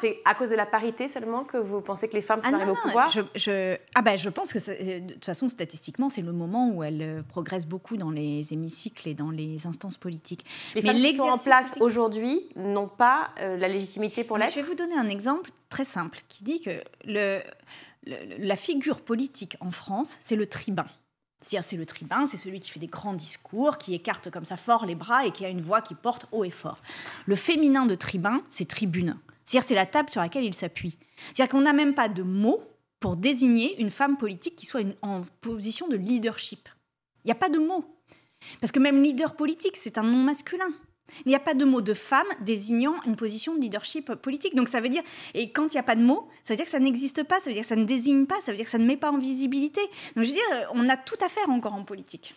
C'est à cause de la parité seulement que vous pensez que les femmes sont ah arrivées au pouvoir je, Ah ben, je pense que euh, de toute façon, statistiquement, c'est le moment où elles euh, progressent beaucoup dans les hémicycles et dans les instances politiques. Les Mais femmes qui sont en place aujourd'hui n'ont pas euh, la légitimité pour l'être Je vais vous donner un exemple très simple qui dit que le, la figure politique en France, c'est le tribun. C'est-à-dire, c'est le tribun, c'est celui qui fait des grands discours, qui écarte comme ça fort les bras et qui a une voix qui porte haut et fort. Le féminin de tribun, c'est tribune. C'est-à-dire c'est la table sur laquelle il s'appuie. C'est-à-dire qu'on n'a même pas de mots pour désigner une femme politique qui soit en position de leadership. Il n'y a pas de mot. Parce que même leader politique, c'est un nom masculin. Il n'y a pas de mot de femme désignant une position de leadership politique. Donc ça veut dire, et quand il n'y a pas de mot, ça veut dire que ça n'existe pas, ça veut dire que ça ne désigne pas, ça veut dire que ça ne met pas en visibilité. Donc je veux dire, on a tout à faire encore en politique.